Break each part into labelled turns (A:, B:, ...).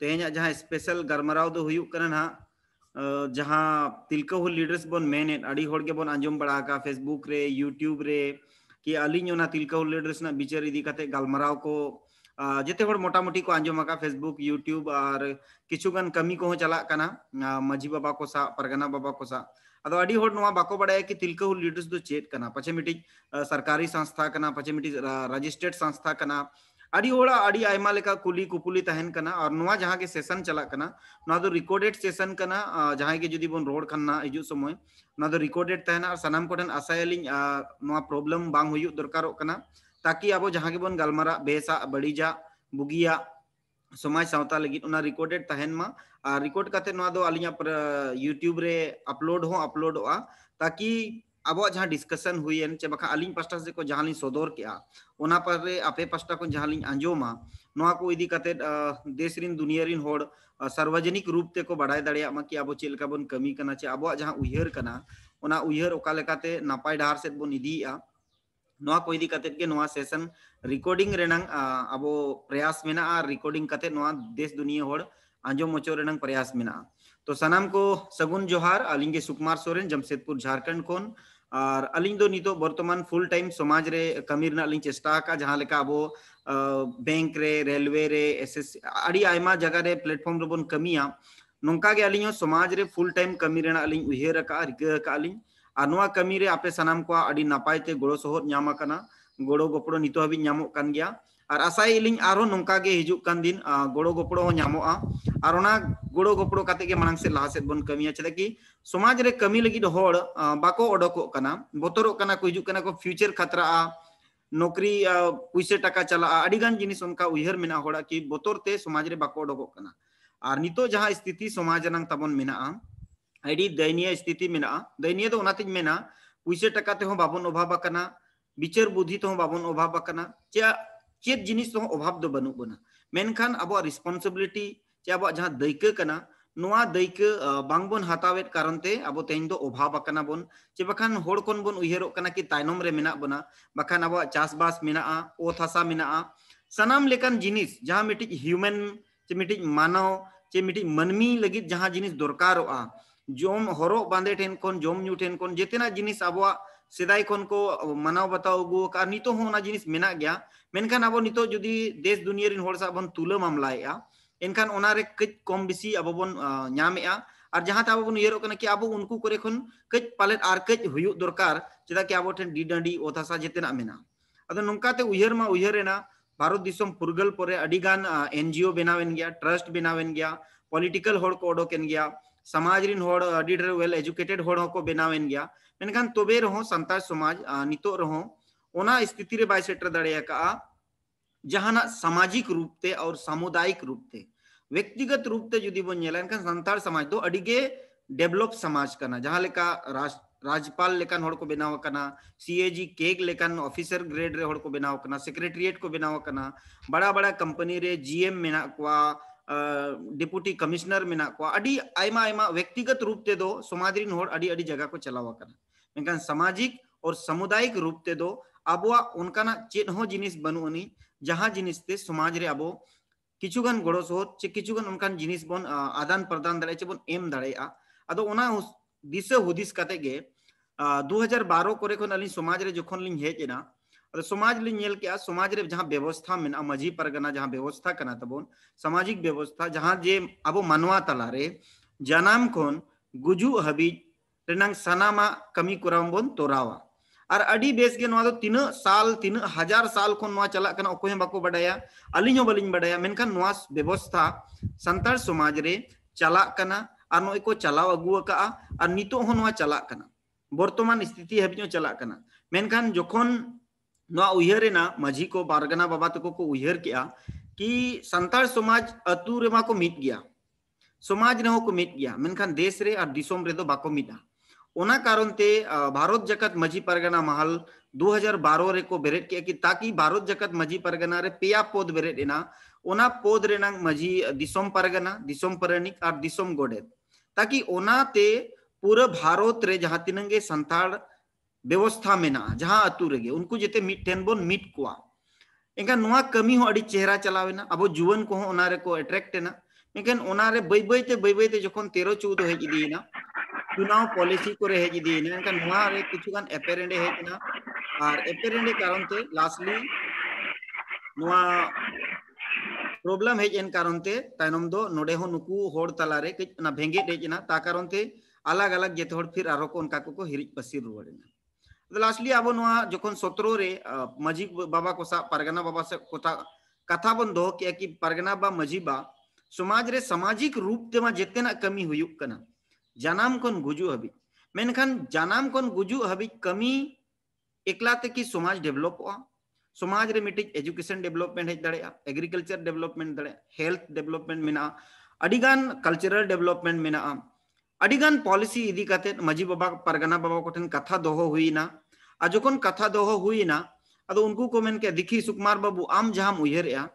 A: तेज जहाँ स्पेशल गरमराव तो हुई करन हाँ जहाँ लीडर्स बन मेन अड़ी होड़ बन अंजम बड़ा का फेसबुक रे यूट्यूब रे कि अली तिलक तिलको लीडर्स ना बिचर इदी कते को जेते होड़ मोटा मोटी को आजम का फेसबुक यूट्यूब और किचुगन कमी को चलान कना मजी बाबा को सा परगना बाबा को सा अड़ी होड़ नवा बाको बड़ाया कि तिलको लीडर्स तो चेत कना पचे मिटी सरकारी संस्था कना पचे मिट्टी रजिस्टर्ड संस्था कना अड़ी अड़ी कुली कुपुली और नुआ जहां के सेशन चलना रिकॉर्डेड तो सेशन करना जहां के जी बन रोड खाना हजु समय रिकॉर्डेड और सामान को आशाली प्रॉब्लम बांग हुई दरकार ताकि अब जहां के बन गमारा बेसा बड़ीजा बुगिया समाज सावता लगी रिकॉर्डेड रिकॉर्ड करते अली यूट्यूब रे अपलोड हो अपलोड ताकि अब जहाँ डिस्कशन हुई है चाहे अली पास्टा से जहाँ लिंग सदर के आपे पर पास्टा को जहाँ लिंग आंजोमा नवा को इदी कते देश दुनिया रिन होड सार्वजनिक रूप से को बढ़ाए दड़िया कि अब चेल बन कमी करना चे अब जहाँ उहर करना उहर ओका लेकाते नापाय डार बन इदी आ को इदी कते सेशन रिकॉर्डिंग अब प्रयास में ना रिकॉर्डिंग देश दुनिया होड आंजो मचो प्रयास में ना तो सनाम को सगुन जोहार अलिंगे सुकुमार सोरेन जमशेदपुर झारखंड कौन और अली दो नितो बर्तमान फुल टाइम समाज रे कमीर ना अलिंग चेष्टा का जहाँ लेका अब बैंक रे रेलवे रे एसएस आड़ी आयमा जगह रे प्लेटफॉर्म रे बन कमिया नोंका के अली समाज रे फुल टाइम कमी रेना अली उहेर का रिके रका अलिंग और कमी रे आपे सनाम को आड़ी नापाय ते गोड़ो सोहर न्यामा कना गोड़ो गोपड़ो नितो हबी न्यामो कन गया और आशा अलिंग आरो नोंका गे हिजुक कन दिन गोड़ो गोपड़ो हो न्यामो आ ᱟᱨ गपड़ो ᱜᱚᱲᱚ ᱜᱚᱯᱲᱚ ᱠᱟᱛᱮ ᱜᱮ ᱢᱟᱲᱟᱝ ᱥᱮᱫ कमी ᱥᱮᱫ ᱵᱚᱱ ᱠᱟᱹᱢᱤᱭᱟ ᱪᱮᱫᱟᱜ ᱠᱤ ᱥᱚᱢᱟᱡᱽ ᱨᱮ ᱠᱟᱹᱢᱤ ᱞᱟᱹᱜᱤᱫ ᱦᱚᱲ नौकरी पैसे टाका चला अड़ीगान जिनिस उहर मेना कि बतर बोतरते समाज रे बाको और नित जहाँ स्थिति समाज रंगन तबन मेना दयनीय स्थिति मेना दयनीय तो मेना पैसे टाका बाबन अभाव विचार बुद्धि तो बाबन अभाव चे चेत जिनिस तो अभाव तो बनू बना मेनखान अब रिस्पांसिबिलिटी ᱪᱮ ᱟᱵᱚᱣᱟᱜ ᱡᱟᱦᱟᱸ ᱫᱟᱹᱭᱠᱟᱹ ᱠᱟᱱᱟ ᱱᱚᱣᱟ ᱫᱟᱹᱭᱠᱟᱹ ᱵᱟᱝᱵᱚᱱ ᱦᱟᱛᱟᱣᱮᱫ ᱠᱟᱨᱚᱱᱛᱮ ᱟᱵᱚ ᱛᱮᱦᱮᱧ ᱫᱚ ᱚᱵᱷᱟᱵ ᱟᱠᱟᱱᱟ ᱵᱚᱱ ᱪᱮ ᱵᱟᱠᱷᱟᱱ ᱦᱚᱲ ᱠᱷᱚᱱ ᱵᱚᱱ ᱩᱭᱦᱟᱹᱨᱚᱜ ᱠᱟᱱᱟ ᱠᱤ ᱛᱟᱭᱱᱚᱢ ᱨᱮ ᱢᱮᱱᱟᱜ ᱵᱚᱱᱟ ᱵᱟᱠᱷᱟᱱ ᱟᱵᱚᱣᱟᱜ ᱪᱟᱥᱵᱟᱥ ᱢᱮᱱᱟᱜᱼᱟ ᱚᱛ ᱦᱟᱥᱟ ᱢᱮᱱᱟᱜᱼᱟ ᱥᱟᱱᱟᱢ ᱞᱮᱠᱟᱱ ᱡᱤᱱᱤᱥ ᱡᱟᱦᱟᱸ ᱢᱤᱫᱴᱤᱡ ᱦᱤᱭᱩᱢᱮᱱ ᱪᱮ ᱢᱤᱫᱴᱤᱡ ᱢᱟᱱᱚᱣ ᱪᱮ ᱢᱤᱫᱴᱤᱡ ᱢᱟᱹᱱᱢᱤ ᱞᱟᱹᱜᱤᱫ ᱡᱟᱦᱟᱸ ᱡᱤᱱᱤᱥ ᱫᱚᱨᱠᱟᱨᱚᱜᱼᱟ ᱡᱚᱢ ᱦᱚᱨᱚᱜ ᱵᱟᱸᱫᱮ ᱴᱷᱮᱱ ᱠᱷᱚᱱ ᱡᱚᱢ ᱧᱩ ᱴᱷᱮᱱ ᱠᱷᱚᱱ ᱡᱮᱛᱮᱱᱟᱜ ᱡᱤᱱᱤস ᱟᱵᱚᱣᱟᱜ सेदाई खन को मानव बताओ अगु का नितो हो ना जिनिस मेना गया मेनखान अब नितो जुदी देश दुनिया रिन होड़ सा बन तुले मामलाया एनखान कम बेसी अब और जहां तक अब बन येरो कि अब उनको करे खन कज पालेट और कज हुयु दरकार चेदा कि अब ठन डी डांडी ओथासा जेतना मेना अदो नंकाते उयर मा उयरेना भारत दिसम पुरगल परे अडीगान एनजीओ बनावेन गया ट्रस्ट बनावेन गया पॉलिटिकल होड़ को ओडोकेन गया समाज रिन ढेर वेल एजुकेटेड होड़ को गया मेनखान तबे रहो संताल समाज नितो रहो स्थिति रे बाय सेटर दड़ेया का जहां सामाजिक रूप से और सामुदायिक रूप से व्यक्तिगत रूप से जुदी ᱧᱮᱞᱟ ᱮᱱᱠᱷᱟᱱ ᱥᱟᱱᱛᱟᱲ ᱥᱚᱢᱟᱡᱽ ᱫᱚ डेवलप समाज करना जहां लेका राज राज्यपाल लेकान होड़ को बनाव करना सीएजी केक लेकान ऑफिसर ग्रेड रे होड़ को बनाव करना सेक्रेटरिएट को बनाव करना बड़ा बड़ा कंपनी रे जीएम मेना कोआ डिप्टी कमिश्नर मेना कोआ अडी आयमा आयमा व्यक्तिगत रूप ते दो समादरीन होड़ अडी अडी जगह को चलावा करना मेनकान सामाजिक और सामुदायिक रूप ते दो अबवा उनका ना चेन हो जिनिस बनुनी जहाँ जिन समाज ᱥᱚᱢᱟᱡᱽ ᱨᱮ ᱟᱵᱚ ᱠᱤᱪᱷᱩ ᱜᱟᱱ ᱜᱚᱲᱚ ᱥᱚᱦᱚᱫ ᱪᱮ ᱠᱤᱪᱷᱩ ᱜᱟᱱ ᱚᱱᱠᱟᱱ ᱡᱤᱱᱤᱥ ᱵᱚᱱ ᱟᱫᱟᱱ ᱯᱨᱚᱫᱟᱱ ᱫᱟᱲᱮᱭᱟᱜᱼᱟ ᱪᱮ ᱵᱚᱱ ᱮᱢ ᱫᱟᱲᱮᱭᱟᱜᱼᱟ दिशा हुदिस कते गे 2012 कोरे खन अली समाज रे जखन लिंग हेज एना और समाज लिंग नेल के समाज रे जहां व्यवस्था में मजी परगना जहां व्यवस्था करना तबोन सामाजिक व्यवस्था जहां जे अबो मानवा तला रे जनाम खन गुजु हबी रेनंग सनामा कमी कुराम बोन तोरावा और अभी बेस के नवा तीन साल तीन हजार साल खन नवा चला कना ओकोय बाको बडाया अलिन हो बलिन बडाया व्यवस्था संताल समाज रे चला और नोय को चलाव अगु का और नितो हो नवा चला कना स्थिति हबियो चला कना मेनखान जोखन माझी को बारगना बाबा तक को उहर के कि संताल समाज अतु रे को मीत गया समाज ने को मीत गया मेनखान देश रे और दिसम रे बाको मीता ओना कारण ते भारत जगत मजी परगना महल 2012 बारो रे को बेरेट के कि ताकि भारत जगत मजी परगना रे पिया पोद बेरेट एना ओना पोद रेनांग मजी दिसोम परगना दिसोम परनिक और दिसोम गोडेत ताकि ओना ते पूरा भारत रे जहाँ तिनंगे संथाल व्यवस्था में ना जहाँ अतु रगे उनको जेते मीट टेन बोन मीट कुआ एंका नुआ कमी हो अड़ी चेहरा चलावे ना अबो जुवन को हो ओना रे को अट्रैक्ट है ना लेकिन ओना बई बई ते बई बई ते जखन 13 14 हो जदी ना चुनाव पॉलिसी को ᱦᱮᱡ ᱤᱫᱤᱭᱮᱱᱟ ᱢᱮᱱᱠᱷᱟᱱ ᱱᱚᱣᱟ ᱨᱮ ᱠᱤᱪᱷᱩ ᱜᱟᱱ ᱮᱯᱮᱨᱮᱸᱰᱮ ᱦᱮᱡ ᱮᱱᱟ प्रॉब्लम हेज एन कारण ते तम दो नोडे हो नुकु ता कारण ते अलग अलग जो फिर आरो को उनका को, को हिरिज पसिर लास्टली अब जो जखन रे मजी बाबा को सा परगना बाबा से कोता कथा बन दो कि परगना बा बा समाज रे सामाजिक रूप ते जितना कमी हुयुक कना जनाम कौन गुजु हबी मैंने खान जानाम कौन गुजु हबी कमी एकला तक की समाज डेवलप हुआ समाज रे मिटिक एजुकेशन डेवलपमेंट है दड़े एग्रीकल्चर डेवलपमेंट दड़े हेल्थ डेवलपमेंट मिना अडिगान कल्चरल डेवलपमेंट मिना अडिगान पॉलिसी इदी कते मजी बाबा परगना बाबा कोठन कथा दोहो हुई ना अजोकन कथा दोहो हुई ना अद उनको को मेन के दिखी सुकुमार बाबू आम जहां उहेर या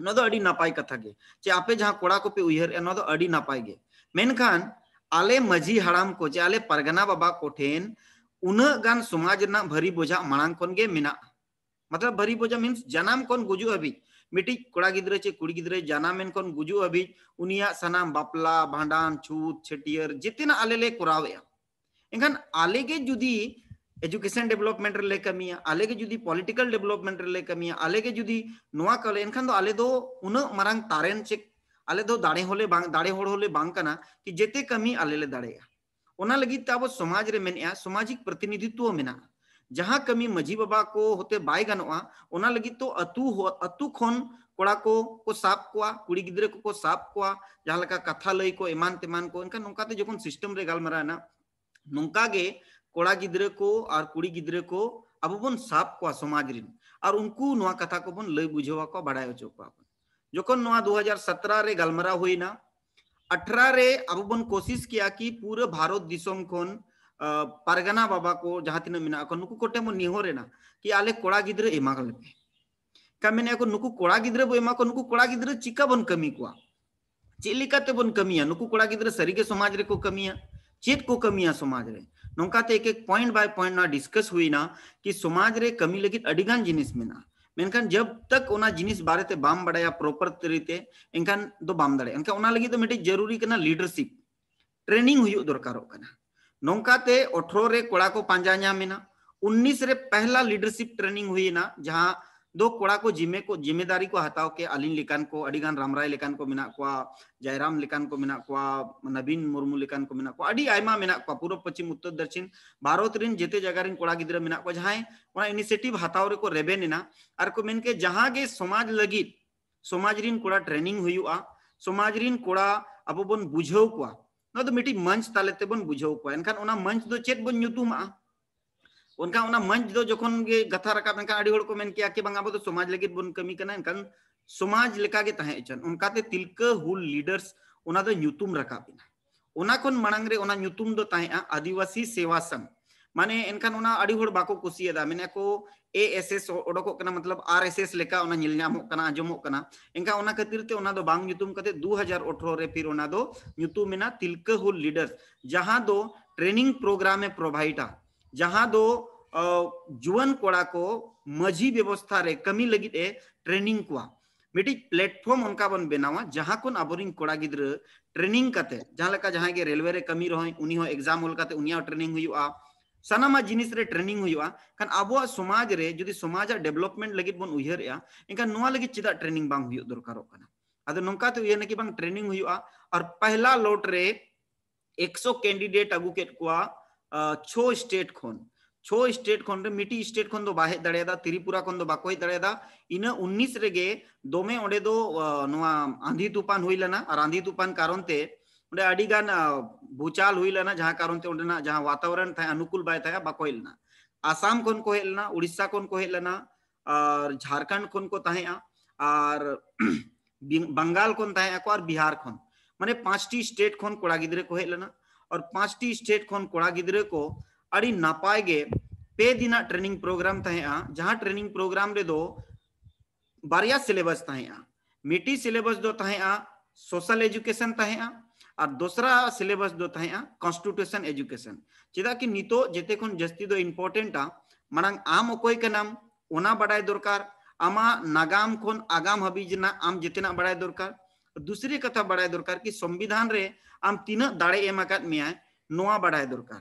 A: न अडी नपाई कथा के चे आपे जहां कोड़ा कोपे उहेर या न अडी नपाई के मेन खान आले मजी हड़ाम को आले परगना बाबा को ठेन गान समाज भरी बोझा मांग कोन मतलब भरी बोझा मीन्स जनाम कोन गुजु अभी मिटी कोड़ा गिद्रे चे कुड़ी गिद्रे जनाम गुजु अभी उन सनाम बापला भांडान छूत छटियर जितना आले ले कुरावया इंगन आले जुदी एजुकेशन डेवलपमेंट रे ले कमीया जुदी पॉलिटिकल डेवलपमेंट रे ले कमीया आले के जुदी नोआ कले इनखान तो आले दो उन मरंग तारेन चेक आले दो दाड़े होले दाड़े होड़ होले बांग कना कि जेते कमी आले ले दाड़ेगा ओना लगी ताबो समाज रे मेने सामाजिक प्रतिनिधित्व मेना जहां कमी मजी बाबा को होते बाय गनवा ओना लगी तो अतु हो अतु खोन कोड़ा को को साप कोआ कुड़ी गिद्रे को को साप कोआ जहां लगा कथा लई को एमान तेमान को इनका नुका ते तो जोकन सिस्टम रे गाल मराना नुका गे कोड़ा गिद्रे को और कुड़ी गिद्रे को अब बन साप कोआ समाज रे और उनको नुआ कथा को बन लई बुझेवा को बढ़ायो चोपा जोकन नवा 2017 रे गलमरा हुई ना 18 रे अब बन कोशिश किया कि पूरे भारत दिसम खन परगना बाबा को जहाँ तीन मेना को नुकु कोटे निहो रे ना कि आले कोड़ा गिद्र एमा गले पे का ने को नुकु कोड़ा गिद्र बो एमा को नुकु कोड़ा गिद्र चिका बन कमी को चेलिका ते बन कमिया नुकु कोड़ा गिद्र सरी के समाज रे को कमिया चेत को कमिया समाज रे नौका ते एक एक पॉइंट बाय पॉइंट ना डिस्कस हुई ना कि समाज रे कमी लगी अडिगान जिनिस में ना ᱢᱮᱱᱠᱷᱟᱱ ᱡᱚᱵ ᱛᱚᱠ ᱚᱱᱟ ᱡᱤᱱᱤᱥ ᱵᱟᱨᱮᱛᱮ ᱵᱟᱢ ᱵᱟᱰᱟᱭᱟ ᱯᱨᱚᱯᱟᱨ ᱛᱟᱹᱨᱤᱛᱮ ᱮᱱᱠᱷᱟᱱ ᱫᱚ ᱵᱟᱢ ᱫᱟᱲᱮᱭᱟᱜᱼᱟ ᱮᱱᱠᱷᱟᱱ ᱚᱱᱟ ᱞᱟᱹᱜᱤᱫ ᱫᱚ ᱢᱤᱫᱴᱤᱡ ᱡᱟᱹᱨᱩᱨᱤ ᱠᱟᱱᱟ ᱞᱤᱰᱟᱨᱥᱤᱯ ट्रेनिंग हुई दरकारों नौकाते अठारह रे कोड़ा को पांजा नामेना उन्नीस रे पहला लीडरशिप ट्रेनिंग हुई ना जहाँ ᱫᱚ ᱠᱚᱲᱟ ᱠᱚ ᱡᱤᱢᱮ ᱠᱚ ᱡᱤᱢᱮᱫᱟᱨᱤ ᱠᱚ ᱦᱟᱛᱟᱣ ᱠᱮ ᱟᱹᱞᱤᱧ ᱞᱮᱠᱟᱱ ᱠᱚ ᱟᱹᱰᱤᱜᱟᱱ ᱨᱟᱢᱨᱟᱭ ᱞᱮᱠᱟᱱ ᱠᱚ ᱢᱮᱱᱟᱜ ᱠᱚᱣᱟ ᱡᱟᱭᱨᱟᱢ ᱞᱮᱠᱟᱱ ᱠᱚ ᱢᱮᱱᱟᱜ ᱠᱚᱣᱟ ᱱᱚᱵᱤᱱ ᱢᱩᱨᱢᱩ ᱞᱮᱠᱟᱱ ᱠᱚ ᱢᱮᱱᱟᱜ ᱠᱚᱣᱟ ᱟᱹᱰᱤ ᱟᱭᱢᱟ ᱢᱮᱱᱟᱜ ᱠᱚᱣᱟ ᱯᱩᱨᱩᱵ ᱯᱚᱪᱷᱤᱢ ᱩᱛᱛᱚᱨ ᱫᱚᱠᱠᱷᱤᱱ ᱵᱷᱟᱨᱚᱛ ᱨᱮᱱ ᱡᱮᱛᱮ ᱡᱟᱭᱜᱟ ᱨᱮᱱ ᱠᱚᱲᱟ ᱜᱤᱫᱽᱨᱟᱹ ᱢᱮᱱᱟᱜ ᱠᱚᱣᱟ ᱡᱟᱦᱟᱸᱭ ᱚᱱᱟ ᱤᱱᱤᱥᱤᱭᱮᱴᱤᱵᱷ ᱦᱟᱛᱟᱣ ᱨᱮᱠᱚ ᱨᱮᱵᱮᱱ ᱮᱱᱟ ᱟᱨ ᱠᱚ ᱢᱮᱱ ᱠᱮ ᱡᱟᱦᱟᱸ ᱜᱮ ᱥᱚᱢᱟᱡᱽ ᱞᱟᱹᱜᱤᱫ ᱥᱚᱢᱟᱡᱽ ᱨᱮᱱ ᱠᱚᱲᱟ ᱴᱨᱮᱱᱤᱝ ᱦᱩᱭᱩᱜᱼᱟ ᱥᱚᱢᱟᱡᱽ ᱨᱮᱱ ᱠᱚᱲᱟ ᱟᱵᱚ ᱵᱚᱱ ᱵᱩᱡᱷᱟᱹᱣ ᱠᱚᱣᱟ ᱱᱚᱣᱟ ᱫᱚ ᱢᱤᱫᱴᱤᱡ ᱢᱚᱧᱪ ᱛᱟᱞᱮ ᱛᱮᱵᱚᱱ ᱵᱩᱡᱷᱟᱹᱣ ᱠᱚᱣᱟ ᱮᱱᱠᱷᱟᱱ ᱚᱱᱟ ᱢᱚᱧᱪ ᱫᱚ ᱪᱮᱫ ᱵᱚᱱ ᱧᱩᱛᱩᱢᱟᱜᱼᱟ मंच दो जोखन गथा रखा को मेन किया कि बंगा बो तो समाज लगे बन कमी करना समाज लेका गे तहे चन उनका ते तिलक हुल लीडर्स उना दो तो न्यूतुम रखा बिना उना कोन मणंग रे उना न्यूतुम दो तहे हाँ, आदिवासी सेवा संघ माने इनकन उना आड़ी होड़ बाको कुसियदा मेने को एएसएस ओडोको कना मतलब आरएसएस लेका उना निलनामो कना अजमो कना इनका उना खातिर ते उना दो बांग न्यूतुम कते 2018 रे फिर उना दो न्यूतुम मेना तिलक हुल लीडर्स जहां दो ट्रेनिंग प्रोग्राम है प्रोवाइडा जहां दो जुवन कोड़ा को मजी व्यवस्था रे कमी लगी ए ट्रेनिंग को मिट्टी प्लेटफॉर्म उनका बन बनावा जहां को अबोरिंग कोड़ा गिद्र ट्रेनिंग कते जहां लका जहां के रेलवे रे कमी रहो उनी हो एग्जाम होल कते उनिया ट्रेनिंग हुई आ सनामा जिनिस रे ट्रेनिंग हुई आ कन अबो समाज रे जुदी समाज डेवलपमेंट लगी बन उहर इनका नोआ लगी चिदा ट्रेनिंग बांग हुई दरकार अदो नोका तो उहर बांग ट्रेनिंग हुई आ और पहला लोट रे 100 कैंडिडेट अगु के को छो स्टेट खोन छो स्टेट मिट्टी स्टेट दड़ा त्रिपुरा बाको दड़ा इन उन्नीस रेगे दमे आंधी तूफान हुई और आंधी तूफान कारण ते भूचाल हुई लेना कारण ते जहां वातावरण अनुकूल बै था बाको लेना आसाम खन को हेलना उड़ीसा खन को हेलना और झारखंड खन को और बंगाल खन को बिहार खन माने पांच टी स्टेट खन कोड़ा गिद्रे को हेलना और पांच टी स्टेट खन कोड़ा गिद्रे को अड़ी नापाय गे पे दिना ट्रेनिंग प्रोग्राम तहेआ जहां ट्रेनिंग प्रोग्राम रे दो बारिया सिलेबस तहेआ मिटी सिलेबस दो तहेआ सोशल एजुकेशन तहेआ और दूसरा सिलेबस दो तहेआ कॉन्स्टिट्यूशन एजुकेशन चेदा कि नितो जेते खन जस्ती दो आ मांग आम ओकोय कनाम ओना बड़ाई दरकार आमा नागाम खन आगाम हबीज ना आम जेतना बड़ाई दरकार दूसरी कथा बड़ाई दरकार कि संविधान रे आम तीन दाड़े एमाकात आकाद नोआ बड़ाई दरकार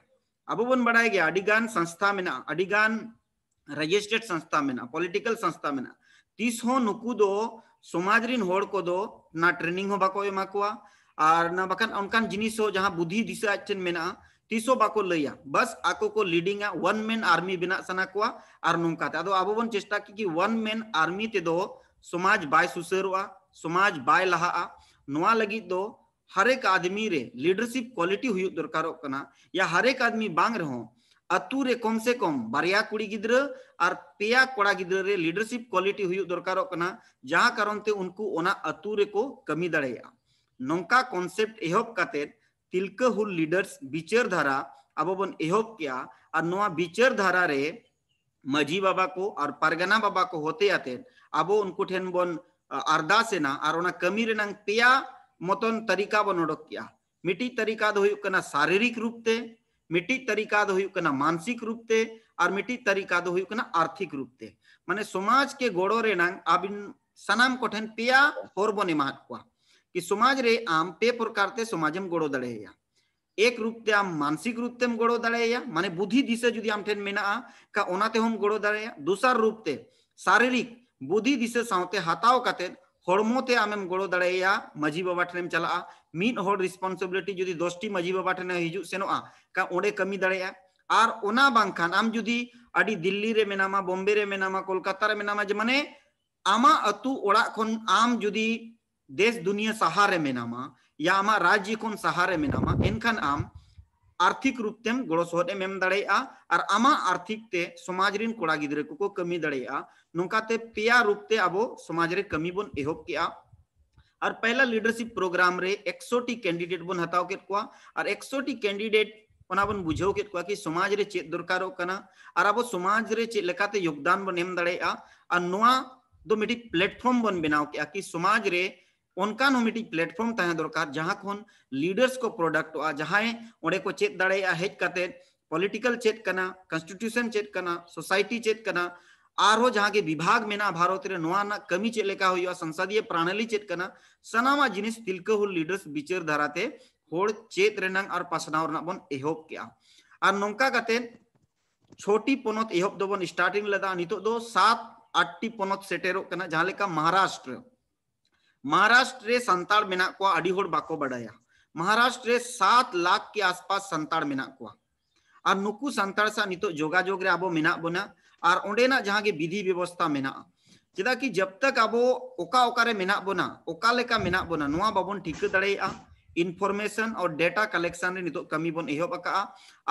A: अब बन गया अडिगान අබබොන් බඩායගේ අඩිගාන් සංස්ථාමෙන අඩිගාන් රජිස්ට්‍රේට් සංස්ථාමෙන පොලිටිකල් සංස්ථාමෙන तीस हो नुकु दो समाज रिन होड़ को दो ना ट्रेनिंग हो बाको एमा कोआ और ना बकन उनकान जिनिस हो जहां बुद्धि दिशा आचन ना तीसो बाको लैया बस आको को लीडिंग है वन मैन आर्मी बिना सना कोआ और था तो अब बन चेष्टा की कि वन मैन आर्मी ते दो समाज बाय सुसरवा समाज बाय लहा नुआ लगी दो हर एक आदमी रे लीडरशिप क्वालिटी हुई दरकार या हर एक आदमी बांग रहो अतू रे कम से कम बारिया कुड़ी गिद्र और पेया कोड़ा गिद्र रे लीडरशिप क्वालिटी हुई दरकार जहाँ कारण ते उनको ओना अतू रे को कमी दड़ेया नोंका कॉन्सेप्ट एहब काते तिलक हुल लीडर्स विचार धारा अब बन एहब किया और नोआ विचार धारा रे मजी बाबा को और परगना बाबा को होते आते अब उनको ठेन बन अरदास ना और कमी रेना पेया મોતોન તરીકાબન ઓળખ્યા મીટી તરીકાદ હોયું કના શારીરિક રૂપતે મીટી તરીકાદ હોયું કના માનસિક રૂપતે और मिट्टी तरीका दो तो हुई आर्थिक रूप से माने समाज के गोड़ो रेना अब सनाम को कोठन पिया और बने महत्वा कि समाज रे आम पे प्रकार ते में गोड़ो दड़े या एक रूप ते आम मानसिक रूप ते गोड़ो दड़े या माने बुद्धि दिशे जो आम ठेन मेना का ओनाते हम गोड़ो दड़े या दूसरा रूप ते शारीरिक बुद्धि दिशे सावते हताव कते ᱦᱚᱲᱢᱚᱛᱮ ᱟᱢᱮᱢ ᱜᱚᱲᱚ ᱫᱟᱲᱮᱭᱟᱭᱟ ᱢᱟᱹᱡᱷᱤ ᱵᱟᱵᱟ ᱴᱷᱮᱱᱮᱢ ᱪᱟᱞᱟᱜᱼᱟ ᱢᱤᱫ ᱦᱚᱲ ᱨᱮᱥᱯᱚᱱᱥᱤᱵᱤᱞᱤᱴᱤ ᱡᱩᱫᱤ 10ᱴᱤ ᱢᱟᱹᱡᱷᱤ ᱵᱟᱵᱟ ᱴᱷᱮᱱ ᱦᱤᱡᱩᱜ ᱥᱮᱱᱚᱜᱼᱟ ᱠᱟ ᱚᱸᱰᱮ ᱠᱟᱹᱢᱤ ᱫᱟᱲᱮᱭᱟᱜᱼᱟ ᱟᱨ ᱚᱱᱟ ᱵᱟᱝᱠᱷᱟᱱ ᱟᱢ ᱡᱩᱫᱤ ᱟᱹᱰᱤ ᱫᱤল্লি ᱨᱮ ᱢᱮᱱᱟᱢᱟ ᱵᱚᱢᱵᱮ ᱨᱮ ᱢᱮᱱᱟᱢᱟ ᱠᱳᱞᱠᱟᱛᱟ ᱨᱮ ᱢᱮᱱᱟᱢᱟ ᱡᱮ ᱢᱟᱱᱮ ᱟᱢᱟᱜ ᱟᱛᱩ ᱚᱲᱟᱜ ᱠᱷᱚᱱ ᱟᱢ ᱡᱩᱫᱤ देश दुनिया सहारे में नामा या आमा राज्य कौन सहारे में नामा इनखन आम आर्थिक रूप तेम गोसम एम दमा आर्थिक ते समाज रिन कोड़ा गिद्रे को कमी दौकते पे रूप ते अब समाज रे कमी बन एह और पहला लीडरशिप प्रोग्राम रे एक्सोटी कैंडिडेट बन हत और एक्सोटी कैंडिडेट बुझे कि समाज रे चे दरकार और अब समाज रे चेकते योगदान बन दा और प्लेटफॉर्म बन बनाव कि समाज रे ᱚᱱᱠᱟᱱ ᱢᱤᱫᱴᱤᱡ ᱯᱞᱟᱴᱯᱷᱚᱨᱢ ᱛᱟᱦᱮᱸ ᱫᱚᱨᱠᱟᱨ ᱡᱟᱦᱟᱸ ᱠᱷᱚᱱ ᱞᱤᱰᱟᱨᱥ ᱠᱚ ᱯᱨᱚᱰᱟᱠᱴᱚᱜᱼᱟ ᱡᱟᱦᱟᱸᱭ ᱚᱸᱰᱮ ᱠᱚ ᱪᱮᱫ ᱫᱟᱲᱮᱭᱟᱜᱼᱟ ᱦᱮᱡ ᱠᱟᱛᱮ पॉलिटिकल चेक करना कॉन्स्टिट्यूशन चेक करना सोसाइटी चेक करना आरो जहां के विभाग में ना भारत रे नवा ना कमी चेक लेका हुई संसदीय प्रणाली चेक करना सनामा जिनिस तिलक हु लीडर्स विचार धाराते होड़ चेत रेनांग और पसनाव रना बन एहोप किया और नोंका कते छोटी पनत एहोप दबन स्टार्टिंग लदा नितो दो सात आठ पनत सेटेरो करना जहां लेका महाराष्ट्र महाराष्ट्र संताल मेना को अड़ी होड़ बाको बड़ाया महाराष्ट्र रे सात लाख के आसपास संताल मेना को और नुकु संताल सा नितो जोगाजोग रे आबो मेना बोना और ओंडेना जहां के विधि व्यवस्था मेना चेदा की जब तक आबो ओका ओका रे मेना बोना ओका लेका मेना बोना नुआ ठीक ठिक आ इनफॉर्मेशन और डेटा कलेक्शन रे नितो कमी बन एहोब अका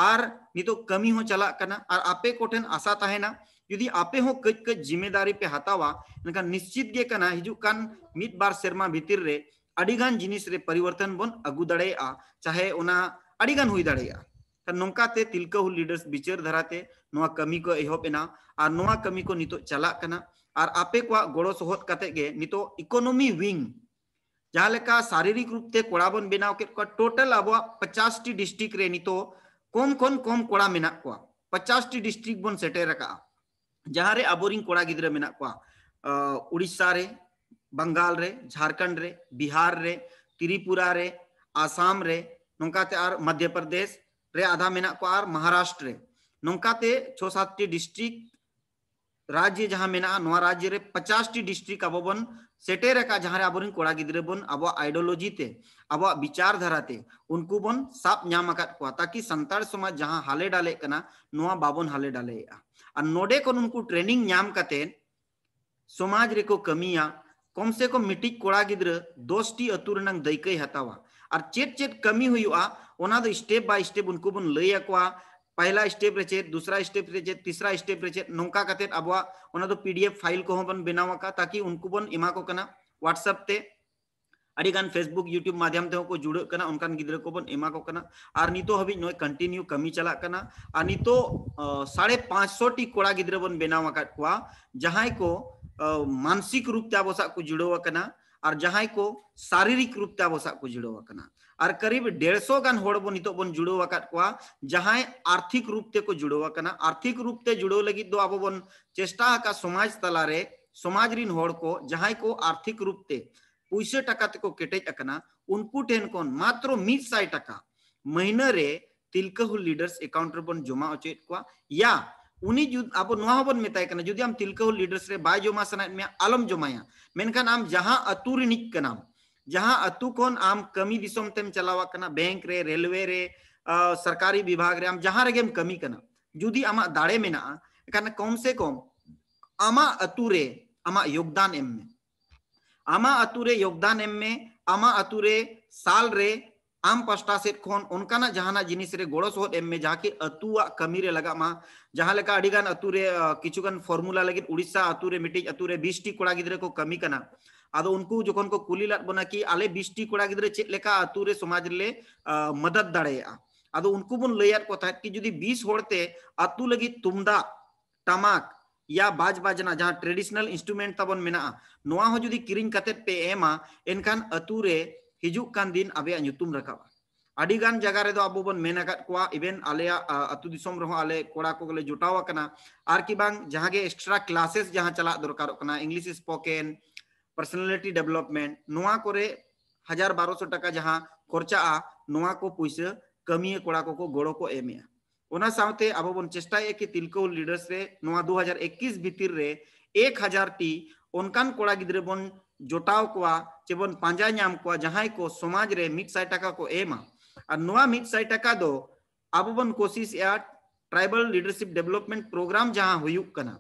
A: और नितो कमी हो चला कना और आपे कोठन आशा ताहेना यदि आपे हो कज कज जिम्मेदारी पे हतावा इनका निश्चित गे कना हिजु कान मीट बार शर्मा भीतर रे अडीगन जिनिस रे परिवर्तन बन अगु दड़े आ चाहे ओना अडीगन हुई दड़े आ तर नोंका ते तिलका हु लीडर्स बिचर धराते नोआ कमी को एहो पेना आर नोआ कमी को नितो चला कना आर आपे को गोड़ो सोहत कते गे नितो इकोनॉमी विंग जालका शारीरिक रूप ते कोड़ा बन बिना के को टोटल अब 50 टी डिस्ट्रिक्ट रे नितो कोन कोन कोम कोड़ा मेना को 50 टी डिस्ट्रिक्ट बन सेटे रखा जहाँ अब कड़ा गिद्र को उड़ीसा रे बंगाल रे झारखंड रे बिहार रे त्रिपुरा रे आसाम रे नौकाते आर मध्य प्रदेश रे आधा मे को और महाराष्ट्र रे नौकाते छो सात डिस्ट्रिक्ट राज्य जहाँ मेना राज्य रे पचास टी डिस्ट्रिक्ट अब बन सेटेर का जहाँ अब कड़ा गिद्र बन अब आइडियोलॉजी ते अब विचारधारा ते उनको बन साप नाम ताकि संताड़ समाज जहाँ हाले डाले बाबन हाले डाले आ नोडे को उनको ट्रेनिंग नाम समाज रेको कमिया कम से कम मिट्टी कोड़ा गिद्र दोस्ती अतु रंग दैकई हतावा और चेत चेत कमी होना स्टेप बाय स्टेप उनको बन लई अकवा पहला स्टेप रे चेत दूसरा स्टेप रे चेत तीसरा स्टेप रे चेत नौका कतेत अबवा ओना दो पीडीएफ फाइल को हम बन बनावा का ताकि उनको बन इमा को कना व्हाट्सएप ते अगर फेसबुक यूट्यूब माध्यम से जुड़ा गिद्रा को नित हाँ कंटिन्यू कमी चलना और नित तो, साढ़े पांच सौ टी को गिद्रा बन बना जहां को मानसिक रूप तब को जुड़ा और जहां को शारीरिक रूप से तब को जुड़ा और करीब डेढ़ सौ गान बो तो नित बन जुड़ा जहां आर्थिक रूप से को जुड़ा आर्थिक रूप से जुड़े लगे तो अब बन चेस्टा समाज तलाारे समाज रिन को जहां को आर्थिक रूप से पैसा ᱴᱟᱠᱟ ᱛᱮᱠᱚ ᱠᱮᱴᱮᱡ ᱟᱠᱟᱱᱟ ᱩᱱᱠᱩ ᱴᱷᱮᱱ ᱠᱷᱚᱱ ᱢᱟᱛᱨᱚ 100 ᱴᱟᱠᱟ ᱢᱟᱹᱦᱱᱟᱹ ᱨᱮ ᱛᱤᱞᱠᱟᱹᱦᱩ ᱞᱤᱰᱟᱨᱥ ᱮᱠᱟᱣᱩᱱᱴ उनी जो अब मेताय कना हम लीडर्स रे बाय जमा सनाय में आलम आम जहां कना जहां अतु आम कमी दिसम तेम चलावा कना बैंक रे रेलवे रे आ, सरकारी विभाग रे आम जहां रे कमी कना जदि आमा दाड़े मेना कना कम से कम आमा अतु रे आमा योगदान एम में आमा अतुरे योगदान एम में आमा अतुरे साल रे आम पस्टा से खोन उनका ना जहाना जिनिस रे गोड़ो सोत एम में जाके अतुआ कमी रे लगा मा जहाँ लेका अड़ीगान अतुरे किचुगन फॉर्मूला लगे उड़ीसा अतुरे मिटेज अतुरे बीस्टी कोड़ा गिदरे को कमी करना आदो उनको जोखन को कुली लात बना की आले बीस्टी कोड़ा गिदरे चेत लेका अतुरे समाज ले मदद दड़े आ आदो उनको बुन लेयर को अतु लगी तुमदा टमाक या बाज बाजना जहां ट्रेडिशनल इंस्ट्रूमेंट तबन मेना नोआ हो जुदी किरिंग कते पे एमा एनकान अतुरे हिजुक कान दिन अबे नुतुम रखा आड़ी गान जगह रे दो अब बन मेना कत कोआ इवन आले अतु दिसम रहो आले कोड़ा को गले जुटावा कना आर की बांग जहां के एक्स्ट्रा क्लासेस जहां चला दरकार कना इंग्लिश स्पोकन पर्सनालिटी डेवलपमेंट नोआ कोरे हजार बारह सौ टका जहां खर्चा नोआ को पैसा कमी कोड़ा को गोड़ो को एमिया ओना साउते अबोबन चेष्टा एक तिलको लीडर्स रे नोआ 2021 भितिर रे 1000 टी ओनकान कोड़ा गिद्रे बन जोटाव कोआ चेबन पांजा न्याम कोआ जहाय को समाज रे मिट साइट टका को एमा अर नोआ मिट साइट टका दो अबोबन कोशिश ट्राइबल लीडरशिप डेवलपमेंट प्रोग्राम जहां होयुक कना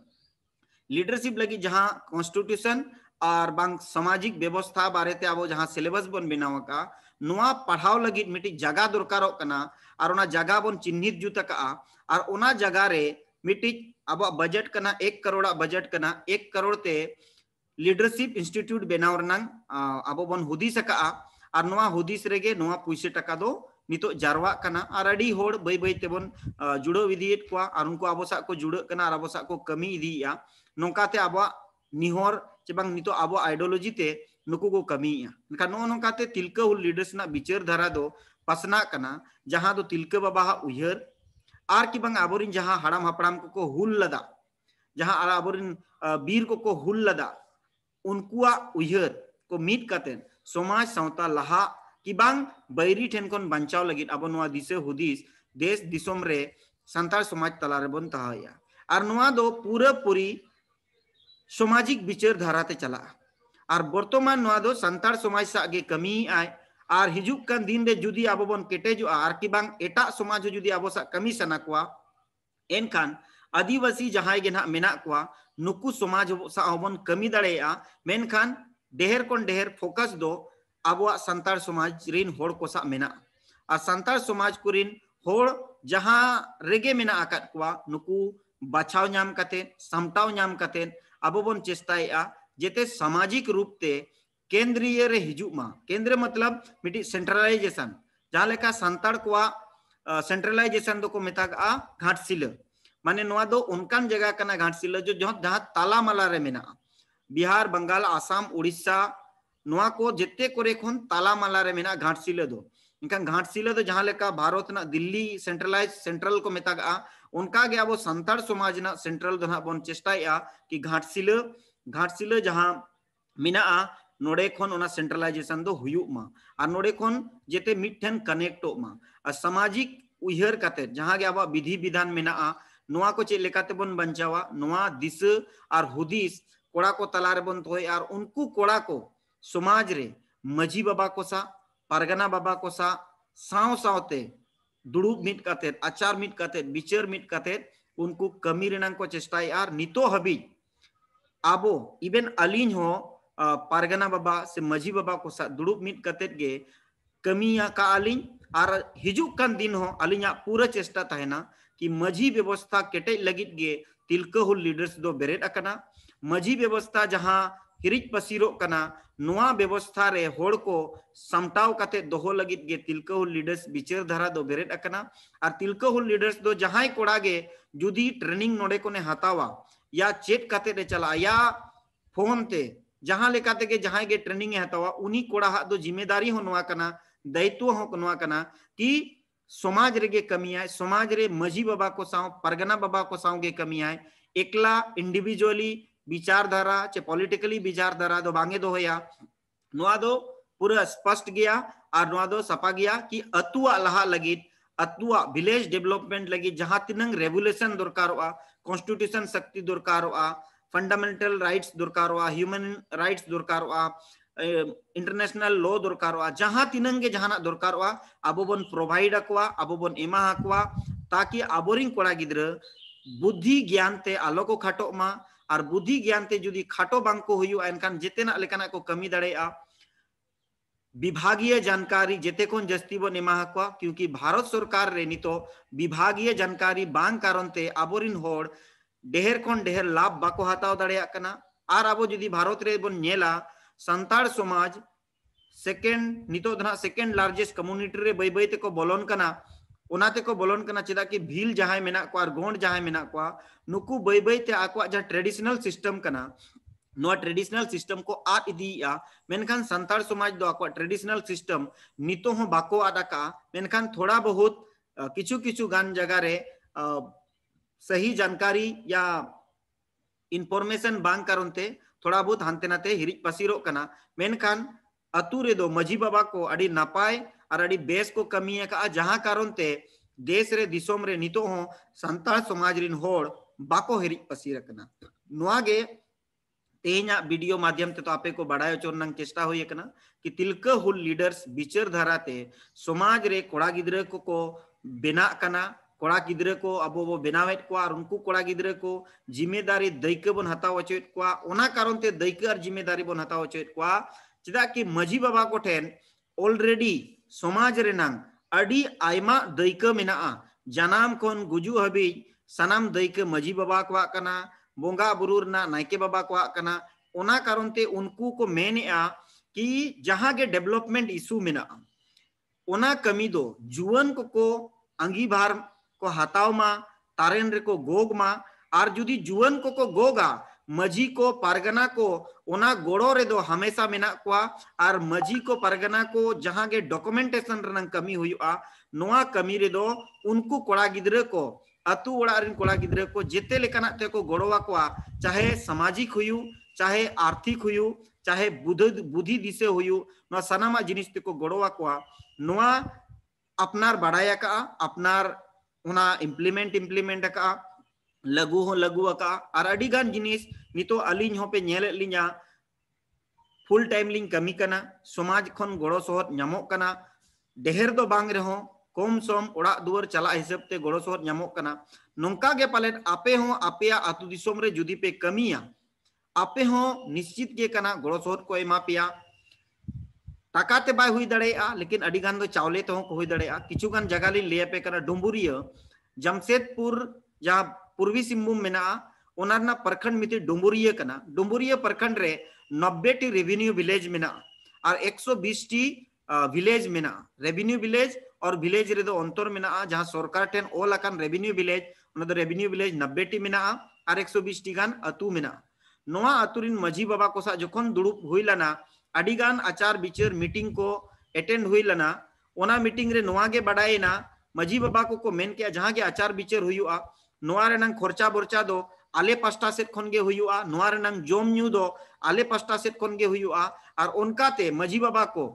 A: लीडरशिप लगी जहां कॉन्स्टिट्यूशन और बांग सामाजिक व्यवस्था बारे ते अबो जहां सिलेबस बन बिनावका का ᱱᱚᱣᱟ ᱯᱟᱲᱦᱟᱣ ᱞᱟᱹᱜᱤᱫ ᱢᱤᱫᱴᱤᱡ ᱡᱟᱜᱟ ᱫᱚᱨᱠᱟᱨᱚᱜ ᱠᱟᱱᱟ ᱟᱨ ᱚᱱᱟ ᱡᱟᱜᱟ ᱵᱚᱱ ᱪᱤᱱᱦᱤᱛ ᱡᱩᱛ ᱟᱠᱟᱜᱼᱟ ᱟᱨ ᱚᱱᱟ ᱡᱟᱜᱟ ᱨᱮ ᱢᱤᱫᱴᱤᱡ ᱟᱵᱚᱣᱟᱜ ᱵᱟᱡᱮᱴ ᱠᱟᱱᱟ 1 ᱠᱟᱨᱚᱲᱟᱜ ᱵᱟᱡᱮᱴ ᱠᱟᱱᱟ 1 ᱠᱟᱨᱚᱲ ᱛᱮ लीडरशिप इंस्टीट्यूट बनाव अब बन हूदिस और हूदिस रेगे पैसे टाका दो नित जारवा और अड़ी होड़ बै बै तेबन जुड़व इदीएद को उनको अब सा को जुड़े अब सा को कमी इदीया नौकाते अब निहर चे बांग नित अब आइडियोलॉजी ते नुकु को कमीया नो तिलक लीडर्स ना विचार धारा दो पसना जहां दो तिलक बाबा उयहर आर कि बंग आबोरिन जहां हड़ाम हपड़ाम को को हुल लदा जहां अब बीर को को हुल लदा उनक उयहर को मीट काते समाज सावता लहा कि बांग बैरी ठेन बचाव लगे अब नोआ दिसे देश दिसम रे संताल समाज तला रे बन तहाया और नोआ दो पूरा पूरी सामाजिक विचार धारा ते चला और बर्तमान नोआ समाज सागे कमी आए और हिजुक दिन रे जुदी अब बन केटेजुआ और कि बांग एटा समाज जुदी अब कमी सना को एनखान आदिवासी जहां गे ना मेना कुआ समाज सा बन कमी दड़ेया मेनखान ढेर कोन फोकस दो अब संतार समाज रिन होड़ को सा और संतार समाज को रिन रेगे मेना अकद कुआ नुकु नाम कते नाम अब बन જે તે સામાજિક રૂપતે કેન્દ્રીય રે केंद्र मतलब मिटी सेंट्रलाइजेशन સેન્ટ્રલાઇઝેશન ᱡᱟᱦᱟᱸ ᱞᱮᱠᱟ को ᱠᱚᱣᱟ सेंट्रलाइजेशन दो को घाट घाटशिला माने नोआ दो उनकान जगह कना घाटशिला जो जहां जहां तालामाला रे मेना बिहार बंगाल आसाम उड़ीसा नोआ को जितते कोरे खन तालामाला रे मेना घाटशिला दो इनका घाट घाटशिला दो जहां लेका भारत ना दिल्ली सेंट्रलाइज सेंट्रल को मेतागा उनका गया वो संताड़ समाज ना सेंट्रल दो ना चेष्टा या कि घाट घाटशिला घाटशिला जहां मिनाआ नोड़े खन सेंट्रलाइजेशन दो हुयुमा और नोड़े खन जेते मिटन कनेक्टोमा सामाजिक उहर काते जहां अब विधि विधान मिनाआ नोआ को चलते बन बंचावा नोआ दिस और हुदिस कोड़ा को तलारे बन तो और उनको कोड़ा को समाज रे मजी बाबा को सा पारगना बाबा को सा साव सावते दुड़ूब मिट काते आचार मिट काते विचार मिट काते उनको कमी रेना को चेष्टा और नितो हबीज आबो इवन ᱟᱹᱞᱤᱧ ᱦᱚᱸ ᱯᱟᱨᱜᱟᱱᱟ ᱵᱟᱵᱟ ᱥᱮ ᱢᱟᱹᱡᱷᱤ ᱵᱟᱵᱟ ᱠᱚ ᱥᱟᱶ ᱫᱩᱲᱩᱵ ᱢᱤᱫ ᱠᱟᱛᱮᱫ ᱜᱮ ᱠᱟᱹᱢᱤᱭᱟ ᱠᱟ ᱟᱹᱞᱤᱧ ᱟᱨ ᱦᱤᱡᱩᱜ ᱠᱟᱱ ᱫᱤᱱ ᱦᱚᱸ ᱟᱹᱞᱤᱧᱟᱜ ᱯᱩᱨᱟᱹ ᱪᱮᱥᱴᱟ कि मजी व्यवस्था केटे लगित गे तिलका हुल लीडर्स दो बेरेट अकना मजी व्यवस्था जहां हिरिज पसीरो कना नुआ व्यवस्था रे होड़ को समटाव कते दोहो लगित गे तिलका हुल लीडर्स विचार धारा दो बेरेट अकना और तिलका हुल लीडर्स दो जहां कोड़ा गे जुदी ट्रेनिंग नोडे को ने हतावा या चेट कते चला या फोन ते जहां ले कते के जहां के ट्रेनिंग है तवा तो उनी कोड़ा हा दो जिम्मेदारी हो नवा कना दायित्व हो कनवा कना कि समाज रे के कमी आए समाज रे मजी बाबा को साव परगना बाबा को साव के कमी आए एकला इंडिविजुअली विचारधारा चे पॉलिटिकली विचारधारा दो बांगे दो होया नवा दो पूरा स्पष्ट गया और नवा दो सपा गया कि अतुआ लहा लगी अतुआ विलेज डेवलपमेंट लगी जहां तिनंग रेगुलेशन दरकार हुआ कॉन्स्टिट्यूशन शक्ति दरकार फंडामेंटल राइट्स दरकार ह्यूमन राइट्स दरकार इंटरनेशनल लॉ दरकार जहां तीनगे जहाना दरकार अब बन प्रोवाइड अब बन एमा ताकि अब कड़ा गिद्र बुद्धि ज्ञान ते आलो को खाटो मा और बुद्धि ज्ञान ते जुदी खाटो बांको हुई हुयु एनकान को कमी दड़ेआ विभागीय जानकारी जेते कोन जस्ती बो निमाहा को क्योंकि भारत सरकार रे नितो विभागीय जानकारी बांग कारण ते अबोरिन होड डेहर कोन डेहर लाभ बाको हाताव दड़े आकना आर अबो जदी भारत रे बोन नेला संताल समाज सेकंड नितो धना सेकंड लार्जेस्ट कम्युनिटी रे बई बई ते को बोलन कना उनाते को बोलन कना चेदा की भील जहाय मेना को आर गोंड जहाय मेना को नुकु बई बई ते आकवा जा ट्रेडिशनल सिस्टम कना ट्रेडिशनल सिस्टम को आद ᱟᱫ ᱤᱫᱤᱭᱟ ᱢᱮᱱᱠᱷᱟᱱ ᱥᱟᱱᱛᱟᱲ ᱥᱚᱢᱟᱡᱽ ᱫᱚ ᱟᱠᱚᱣᱟᱜ ᱴᱨᱮᱰᱤᱥᱚᱱᱟᱞ ᱥᱤᱥᱴᱮᱢ ᱱᱤᱛᱚᱜ ᱦᱚᱸ ᱵᱟᱠᱚ ᱟᱫ ᱟᱠᱟᱜᱼᱟ ᱢᱮᱱᱠᱷᱟᱱ ᱛᱷᱚᱲᱟ ᱵᱚᱦᱩᱛ किचु किचु गान जगह रे सही जानकारी या इनफॉर्मेशन बांग करनते थोड़ा बहुत हानते नाते हिरिज पसीरो कना मेनखान अतु रे दो मजी बाबा को अड़ी नापाय और अड़ी बेस को कमी है का जहां कारण देश रे दिसोम रे नितो हो संताल समाज रिन होड़ बाको हिरिज पसीरकना कना नुआगे තේඥා බිඩියෝ මධ්‍යම්තත අපේ කො බඩාය චොන්නන් චෙස්ටා හොය කන कि तिलक हुल लीडर्स विचार धाराते समाज रे कोड़ा गिद्रे को को बेना कना कोड़ा गिद्रे को अब वो बनावेट को और उनको कोड़ा गिद्रे को जिम्मेदारी दैके बन हता वचेट को ओना कारण ते दैके और जिम्मेदारी बन हता वचेट को चिदा कि मजी बाबा को ठेन ऑलरेडी समाज रेनांग अडी आयमा दैके मेना जनाम कोन गुजू हबी सनाम दैके मजी बाबा को कना बंगा बु नायके बाबा को आना कारण ते को मेन कि जहां के डेवलपमेंट इश्यू मेना ओना कमी दो जुवन को को अंगीभार को हताव मा तारेन रे को गोग मा आर जुदी जुवन को को गोगा मजी को परगना को ओना गोड़ो रे दो हमेशा मेना को आर मजी को परगना को जहां के डॉक्यूमेंटेशन रनंग कमी हुई आ नोआ कमी रे दो उनको कोड़ा गिद्र को अतु ओड़ा रिन कोड़ा गिद्रे को जेते लेकना ते को गोड़वा को चाहे सामाजिक हुयु चाहे आर्थिक हुयु चाहे बुद्धि बुद्धि दिशे हुयु ना सनामा जिनिस ते को गोड़वा को नोआ अपनार बड़ाया का अपनार उना इम्प्लीमेंट इम्प्लीमेंट का लघु हो लघु का और अडीगान जिनिस नितो अलिन हो पे नेले लिंजा फुल टाइम लिंग कमी कना समाज खन गोड़ो सोहत नमो कना ढेर दो बांग रहो कम सम दुआर चला हिसाब से गड़सर नौका पाले आपे आपे रे जुदी पे कमी आपे निश्चित के कना गड़सर को टा ते बै लेकिन अड़ीगान चावले तो हो दुगान जगह लियापे डुमरिया जमशेदपुर जहाँ पूर्वी सिंहभूम मेरा प्रखंड मिट्टी डुमरिया डुमरिया प्रखंड रे नब्बे रेवेन्यू विलेज मे और एक सौ बीस टी विलेज मे रेवेन्यू विलेज और भिलेज रे अंतर मेना जहां सरकार टेन ऑल अकन रेवेन्यू विलेज रेवेन्यू विलेज 90 टी मेना आर 120 टी अतु मेना नोआ अतुरिन मजी बाबा कोसा जखन दुडुप होइलाना आचार बिचर मीटिंग को अटेंड होइलाना मीटिंग रे नोआ के बडाईना मजी बाबा को को मेन किया जहां के आचार विचार होयुआ खर्चा बरचा दो आले पास्टा सेट खन के होयुआ नोआ न्यू दो आले पास्टा सेट खन के होयुआ और बाबा को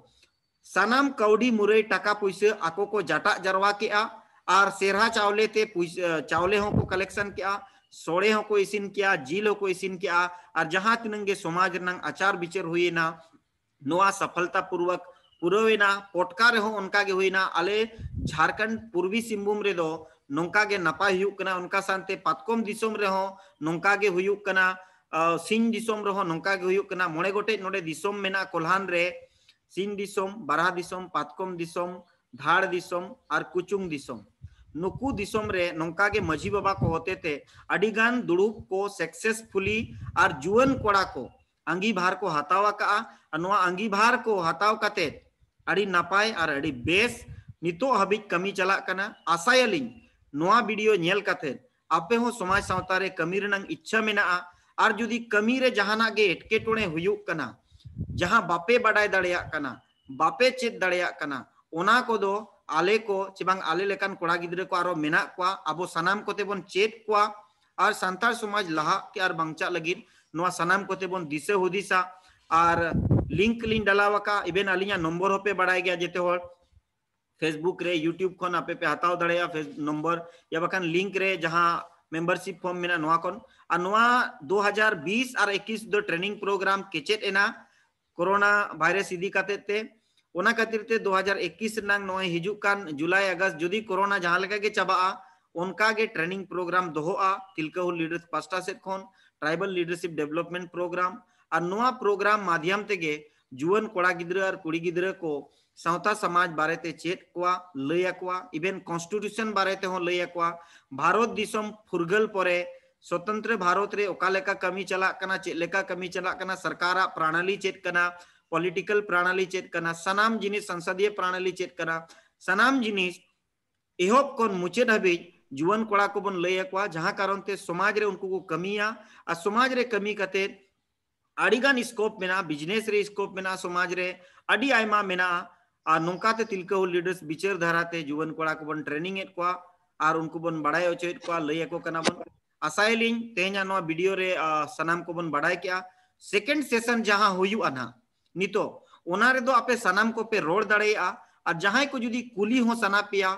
A: सनाम कौड़ी मुरे टका पैसे आको को जाटा जरवा के आर और सेरहा चावले ते चावले हो को कलेक्शन किया सोड़े हो को इसिन किया जील हो को इसिन किया और जहां तिनंगे समाज नंग आचार विचार हुई ना नोआ सफलता पूर्वक पुरवेना पोटका रे हो उनका के हुई ना अले झारखंड पूर्वी सिंहभूम रे दो नोंका के नपा हुयुक कना उनका सांते पातकोम दिसोम रे हो नोंका के हुयुक कना सिंह दिसोम रे हो नोंका के हुयुक कना मोड़े गोटे नोडे दिसोम में ना कोल्हान रे ᱥᱤᱱ दिसम बारह दिसम ᱯᱟᱛᱠᱚᱢ दिसम धार दिसम और कुचुंग दिसम नुकु दिसम रे नंका के मजी बाबा को होते थे अडीगान दुड़ूप को सक्सेसफुली और जुवन कोड़ा को अंगीभार को हतावा का अनुवा अंगीभार को हताव कते अड़ी नपाय और अड़ी बेस नितो हबिक कमी चला कना आसायलिंग नवा वीडियो नेल कते आपे हो समाज सावतारे रे कमी रनंग इच्छा मेना आ और जुदी कमी रे जहाना के एटकेटोणे हुयुक कना जहां बापे बड़ाई दाड़िया बापे चेत दाड़िया को दो आले को चिबांग आले लेकान कोड़ा गिदरे को आरो मेना को चेत को और संताल समाज लहा के और बंगचा लगिन सनाम कोते दिसे हुदिसा और लिंक लिन डलावका इबेन अली नम्बर पे बड़ा गया जेते फेसबुक रे यूट्यूब खन आपे पे हताव दड़ेया फेस नंबर या बखान लिंक रे जहां मेंबरशिप फॉर्म मेना नवा कोन और और 21 ट्रेनिंग प्रोग्राम केचेना कोरोना भाईरस इदी का दो हजार एक नई जुलाई अगस्त जो कोरोना जहां चाबा ट्रेनिंग प्रोग्राम दोहा तिलकह लीडरशिप पासा सब tribal leadership development program program माध्यम तक जुआन कड़ा को गांवता समाज बारे चेक को लैया इवेन कन्स्टिट्यूशन बारे लैया भारत फुरगल पर स्वतंत्र भारत रे ओका कमी चला कना कमी चला कना सरकारा प्रणाली चेत पॉलिटिकल प्रणाली चेत सनाम जिनिस संसदीय प्रणाली चेत सनाम जिनिस एहोब कोन मुचेद हबे जुवन कोड़ा को बन लय अकवा जहां कारण ते समाज रे उनको को कमिया आ समाज रे कमी कते आड़ीगान स्कोप मेना बिजनेस रे स्कोप मेना समाज रे अडी आयमा मेना आ नोकाते तिलको लीडर्स विचारधारा ते जुवन कोड़ा को बन ट्रेनिंग एट कोआ उनको बन बड़ाई ओचेत कोआ कना बन आसाइलिंग तेजा नो वीडियो रे सनाम को बन बढ़ाए क्या सेकंड सेशन जहां हुई अना नितो ओना दो आपे सनाम को पे रोड दड़े आ और जहां को जुदी कुली हो सना पिया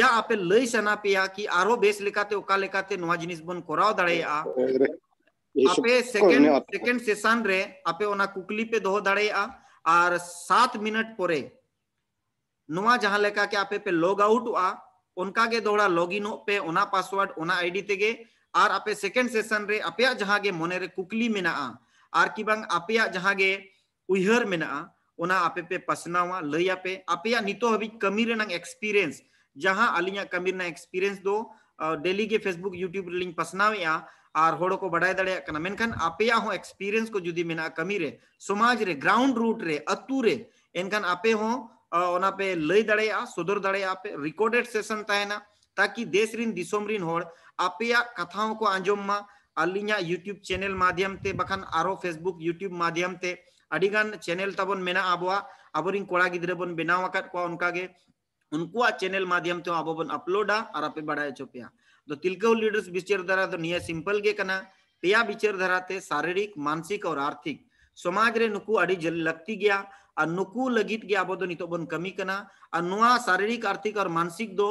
A: या आपे लई सना पिया कि आरो बेस लेकाते ओका लेकाते नवा जिनिस बन कराओ दड़े आ आपे सेकंड सेकंड सेशन रे आपे ओना कुकली पे दो दड़े आ और 7 मिनट पोरे नवा जहां लेका के आपे पे लॉग आउट आ उनका गे दौड़ा लॉग इन पे उना पासवर्ड उना आईडी तेगे और आपे सेकेंड सेशन रे आपे जहाँ गे मोने रे कुकली में और कि बांग आपे जहाँ गे उहर में उना आपे पे पसनावा लई आपे आपे नितो हबी कमी रे नंग एक्सपीरियंस जहाँ अलिया कमी ना एक्सपीरियंस दो डेली के फेसबुक यूट्यूब लिंक पसनावे आ और होड़ो को बढ़ाए दड़े करना मैंने कहा आपे हो एक्सपीरियंस को जुदी में कमी रे समाज रे ग्राउंड रूट रे अतु रे आपे हो ᱚᱱᱟ ᱞᱟᱹᱭ ᱫᱟᱲᱮᱭᱟᱜᱼᱟ ᱥᱚᱫᱚᱨ ᱫᱟᱲᱮᱭᱟᱜᱼᱟ ᱯᱮ ᱨᱮᱠᱚᱨᱰᱮᱰ ᱥᱮᱥᱚᱱ ᱛᱟᱦᱮᱱᱟ ताकि देश रिन दिसोम रिन होड़ माध्यम ते बखान आरो फेसबुक यूट्यूब माध्यम ते अडीगान चैनल तबन मेना आबवा अबरिन बनाव अकत को उनका माध्यम ते आबो बन और आपे बड़ाए तो तिलको लीडर्स विचार धारा तो निया सिंपल गे कना विचार धारा ते शारीरिक मानसिक और आर्थिक समाज रे नुकू अड़ी जल लगती गया और नुकू लगित गया अब नित बन कमी करना और नुआ शारीरिक आर्थिक और मानसिक दो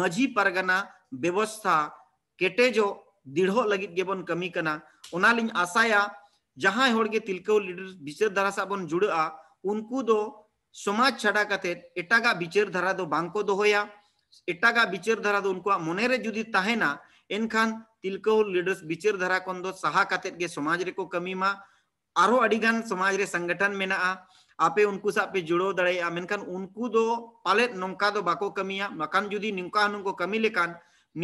A: मजी परगना व्यवस्था केटेजो दृढ़ लगित गे बन कमी करना ओना लिंग आशाया जहां होड़ गे तिलकौ लीडर विचार धारा सा बन जुड़ा उनको दो समाज छाड़ा कते एटागा विचार धारा दो बांको दो होया एटागा विचार धारा दो उनको मनेरे रे जुदी तहेना एनखान तिलकौ लीडर्स विचार धारा कोन दो सहा कते गे समाज रे को कमी मा आरो अडिगन समाज रे संगठन मेना आपे उनको पे जुड़ो दड़े मेनकन उनको दो पाले नोंका दो बाको कमिया मकान जुदी निंका को कमी लेकान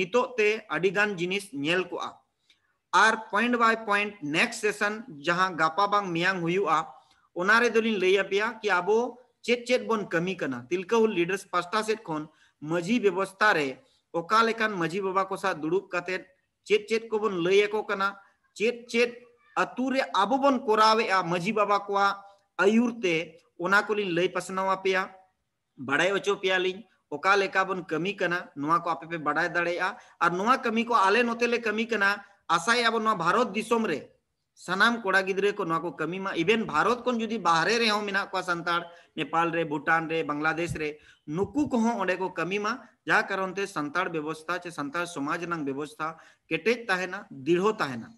A: नितो ते अडिगन जिनिस नेल को आ आर point by point next session जहां गापा बांग मियांग हुयु आ ओनारे दोलिन लैया पिया कि आबो चेत चेत बोन कमी कना तिलकहु लीडर्स पास्ता सेट खोन मजी व्यवस्था रे ओका लेकान मजी बाबा को सा दुडुक कते चेत चेत को बोन लेय को कना चेत चेत अतुरे आबोबन कोरावे आ मजी बाबा को अयुरते ओना को लई पसनावा पे बड़ाई वचो पे लिंग ओका लेका बन कमी कना नुआ को आपे पे बड़ाई दड़े आ और नुआ कमी को आले नोते ले कमी कना आसा या बन भारत दिसोम रे सनाम कोड़ा गिद्रे को नुआ को कमी मा इवन भारत कोन जुदी बाहरे रे हो मिना को संतार नेपाल रे भूटान रे बांग्लादेश रे नुकु को ओडे को कमी मा जा करनते संतार व्यवस्था चे संतार समाज नंग व्यवस्था केटे ताहेना दिढ़ो ताहेना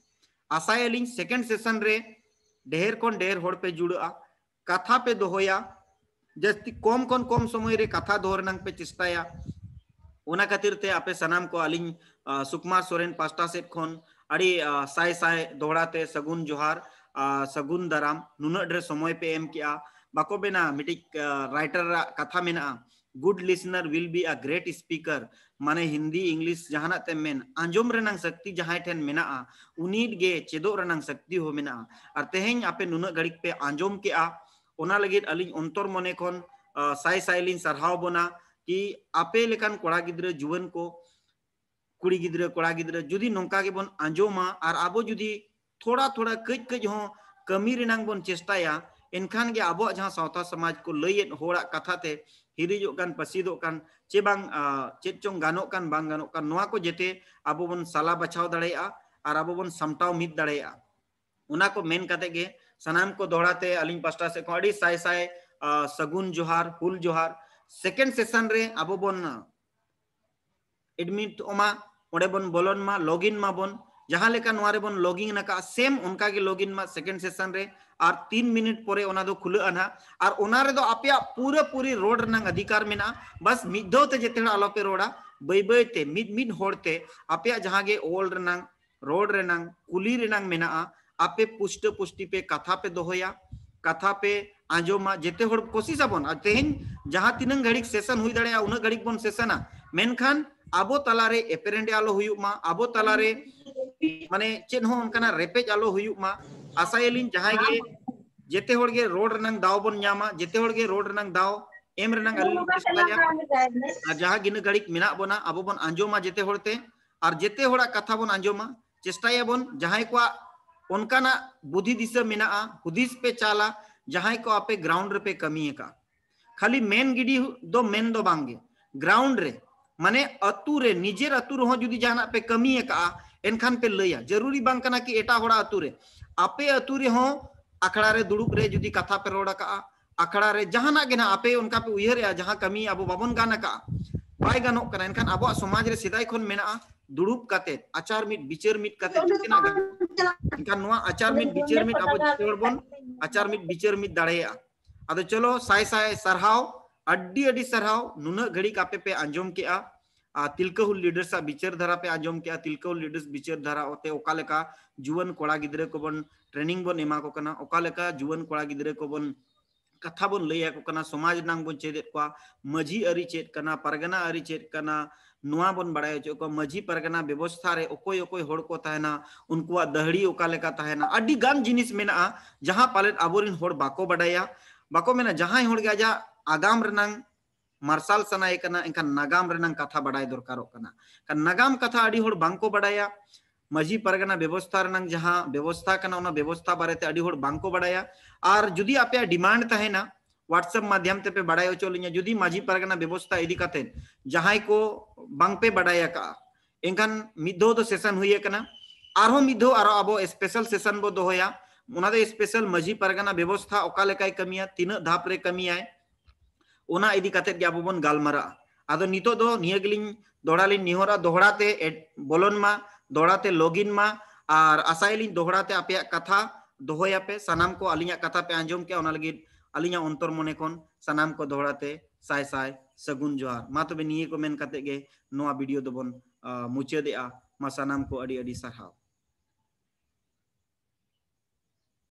A: आशा लिंग सेकेंड सेशन रे ढेर कौन ढेर होड़ पे जुड़ा कथा पे दोहया जस्ती कम कौन कम समय रे कथा दोहर नंग पे चिस्ताया उना खातिर ते आपे सनाम को अलिंग सुकुमार सोरेन पास्टा से खोन अड़ी साय साय दोहड़ा ते सगुन जोहार सगुन दराम नुन ड्रे समय पे एम किया बाको बेना मिटिक राइटर कथा मेना good listener will be a great speaker माने हिंदी इंग्लिश जहाँ ते मेन आंजम शक्ति जहाँ ठेन मेनाआ उनीड गे शक्ति हो मेनाआ तेहेन आपे नुना घड़ी पे आंजम के अली अंतर मने कोन साई साइलिन सरहाव बना कि आपे लेकान कोड़ा गिद्रे जुवन को कुड़ी गिद्रे कड़ा गिद्रे जुदी नोंका के बन आंजोमा और अब जुदी थोड़ा थोड़ा कज कज हो कमी बन चेष्टाया एनखान गे आबो सावता समाज को लयेन होड़ा कथा ᱦᱤᱨᱤᱡᱚᱜ ᱠᱟᱱ ᱯᱟᱹᱥᱤᱫᱚᱜ ᱠᱟᱱ ᱪᱮ ᱵᱟᱝ ᱪᱮᱫ ᱪᱚᱝ ᱜᱟᱱᱚᱜ ᱠᱟᱱ ᱵᱟᱝ ᱜᱟᱱᱚᱜ ᱠᱟᱱ ᱱᱚᱣᱟ ᱠᱚ ᱡᱮᱛᱮ ᱟᱵᱚ ᱵᱚᱱ ᱥᱟᱞᱟ ᱵᱟᱪᱷᱟᱣ ᱫᱟᱲᱮᱭᱟᱜᱼᱟ ᱟᱨ ᱟᱵᱚ ᱵᱚᱱ ᱥᱟᱢᱴᱟᱣ ᱢᱤᱫ ᱫᱟᱲᱮᱭᱟᱜᱼᱟ ᱚᱱᱟ ᱠᱚ ᱢᱮᱱ ᱠᱟᱛᱮ ᱜᱮ ᱥᱟᱱᱟᱢ ᱠᱚ ᱫᱚᱦᱲᱟᱛᱮ ᱟᱹᱞᱤᱧ ᱯᱟᱥᱴᱟ ᱥᱮᱫ ᱠᱷᱚᱱ ᱟᱹᱰᱤ ᱥᱟᱭ ᱥᱟᱭ सगुन जोहार हुल जोहार सेकेंड सेशन रे अब बन एडमिट ओमा ओडे बन बोलन मा लॉगिन मा बन जहां लगिंग सेम उनका लगिन में सेकेंड सेशन रे और तीन मिनट पर खुले आपे पूरा पूरी रोड अधिकार में बस मिद जेते आलोपे रोड़ा बै बैते मिदे आपे जहां ओल रोड कुली आपे पुष्ट पुष्टि पे कथा पे दोहया कथा पे आजम जेते हर कोशिश बन तेन जहां तीन घड़ी सेशन हुई दड़े घड़ी बन सेशना मेनखान अब तला एपेरेंडे आलो अब तलारे माने चेन हो उनका आलो हुयुमा आशा एलिन के जेते हर रोड रंग दाव बन नामा जेते हर रोड रंग दाव एम रंग जहां घड़ी मिना बना अब बन आजमा जेते हरते और जेते हर कथा बन आजमा चेष्टाया बन जहां को उनका बुद्धि दिशा मेना पे चाला जहां ᱡᱟᱦᱟᱸᱭ ᱠᱚ ᱟᱯᱮ ᱜᱨᱟᱣᱩᱱᱰ ᱨᱮᱯᱮ ᱠᱟᱹᱢᱤ का खाली मेन गिडी दो मेन दो बांगे ग्राउंड रे माने अतु रे निजे अतु रो जुदी जहाना पे कमी का एनखान पे लिया जरूरी बांग कना कि एटा होड़ा अतु रे आपे अतु रे हो अखड़ा रे दुड़ुक रे जुदी कथा पे रोड़ा का अखड़ा रे जहां ना गेना आपे उनका पे उयहर जहां कमी अब बाबन गाना का बाय गानो कना एनखान अब समाज रे सिदाई खन मेना ᱫᱩᱲᱩᱵ ᱠᱟᱛᱮ ᱟᱪᱟᱨ ᱢᱤᱫ ᱵᱤᱪᱟᱹᱨ ᱢᱤᱫ ᱠᱟᱛᱮ ᱪᱮᱛᱱᱟ ᱮᱱᱠᱷᱟᱱ ᱱᱚᱣᱟ ᱟᱪᱟᱨ ᱢᱤᱫ ᱵᱤᱪᱟᱹᱨ ᱢᱤᱫ ᱟᱵᱚ ᱡᱚᱛᱚ ᱵᱚᱱ ᱟᱪᱟᱨ ᱢᱤᱫ ᱵᱤᱪᱟᱹᱨ ᱢᱤᱫ ᱫᱟᱲᱮᱭᱟᱜᱼᱟ ᱟᱫᱚ ᱪᱚᱞᱚ ᱥᱟᱭ ᱥᱟᱭ ᱥᱟᱨᱦᱟᱣ अड्डी अड्डी सराव नुना घड़ी कापे पे अंजोम के आ तिलकहुल लीडर्स आ विचार धारा पे अंजोम के आ तिलकहुल लीडर्स विचार धारा ओते ओकालेका जुवन कोड़ा गिदरे को बन ट्रेनिंग बन एमा को कना ओकालेका जुवन कोड़ा गिदरे को बन कथा बन लैया को कना समाज नांग बन चेद को मजी अरी चेद कना परगना अरी चेद कना नुआ बन बड़ाय को मजी परगना व्यवस्था रे ओकोय ओकोय होड़ को तहना उनको दहड़ी ओका लेका तहना अड्डी गान जिनिस मेना जहां पालेन अबोरिन होड़ बाको बड़ाया बाको मेना जहां हर गया जा आगाम रनंग मार्शल सनाय कना इनका नागाम रनंग कथा बड़ाय दरकार कना का नागाम कथा अड्डी होड़ बांको बड़ाया मजी परगना व्यवस्था रनंग जहां व्यवस्था कना उना व्यवस्था बारे ते अड्डी होड़ बांको बड़ाया और जुदी आपे डिमांड तहना ᱣᱟᱴᱥᱮᱯ ᱢᱟᱫᱷᱭᱟᱢ ᱛᱮᱯᱮ ᱵᱟᱰᱟᱭ ᱦᱚᱪᱚ ᱞᱤᱧᱟ ᱡᱩᱫᱤ ᱢᱟᱹᱡᱷᱤ ᱯᱟᱨᱜᱟᱱᱟ ᱵᱮᱵᱚᱥᱛᱷᱟ ᱤᱫᱤ ᱠᱟᱛᱮ ᱡᱟᱦᱟᱸᱭ ᱠᱚ ᱵᱟᱝᱯᱮ ᱵᱟᱰᱟᱭ ᱟᱠᱟᱜᱼᱟ ᱮᱱᱠᱷᱟᱱ ᱢᱤᱫ ᱫᱷᱟᱣ ᱫᱚ ᱥᱮᱥᱚᱱ ᱦᱩᱭ ᱟᱠᱟᱱᱟ ᱟᱨᱦᱚᱸ ᱢᱤᱫ ᱫᱷᱟᱣ ᱟᱨᱚ ᱟᱵᱚ ᱥᱯᱮᱥᱟᱞ ᱥᱮᱥᱚᱱ ᱵᱚ ᱫᱚᱦᱚᱭᱟ ᱚᱱᱟ ᱫᱚ ᱥᱯᱮᱥᱟᱞ ᱢᱟᱹᱡᱷᱤ ᱯᱟᱨᱜᱟᱱᱟ ᱵᱮᱵᱚᱥᱛᱷᱟ ᱚᱠᱟ ᱞᱮᱠᱟᱭ ᱠᱟᱹᱢᱤᱭᱟ ᱛᱤᱱᱟᱹᱜ ᱫᱷᱟᱯ ᱨᱮ ᱠᱟᱹᱢᱤᱭᱟᱭ ᱚᱱᱟ ᱤᱫᱤ ᱠᱟᱛᱮ ᱜᱮ ᱟᱵᱚ ᱵᱚᱱ ᱜᱟᱞᱢᱟᱨᱟᱜᱼᱟ ᱟᱫᱚ ᱱᱤᱛᱚᱜ ᱫᱚ ᱱᱤᱭᱟᱹ ᱜᱮᱞᱤᱧ दोहड़ा लिन निहोरा दोहड़ाते बोलन मा दोहड़ाते लॉगिन मा और आशाएं लिन दोहड़ाते आपे कथा दोहया पे सनाम को अलिया कथा पे अंजुम के अलिया अंतर मन सनाम को दौड़ाते साय साय सगुन जोहार मा तबे तो को मेन कातेगे नोआ वीडियो दबन मुचादेआ मा सनाम को अडी अडी सारहाउ